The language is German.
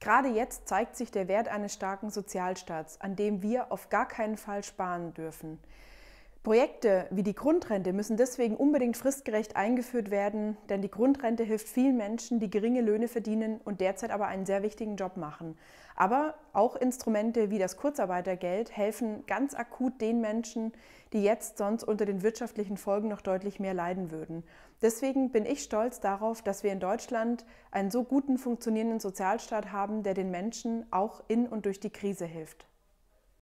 Gerade jetzt zeigt sich der Wert eines starken Sozialstaats, an dem wir auf gar keinen Fall sparen dürfen. Projekte wie die Grundrente müssen deswegen unbedingt fristgerecht eingeführt werden, denn die Grundrente hilft vielen Menschen, die geringe Löhne verdienen und derzeit aber einen sehr wichtigen Job machen. Aber auch Instrumente wie das Kurzarbeitergeld helfen ganz akut den Menschen, die jetzt sonst unter den wirtschaftlichen Folgen noch deutlich mehr leiden würden. Deswegen bin ich stolz darauf, dass wir in Deutschland einen so guten funktionierenden Sozialstaat haben, der den Menschen auch in und durch die Krise hilft.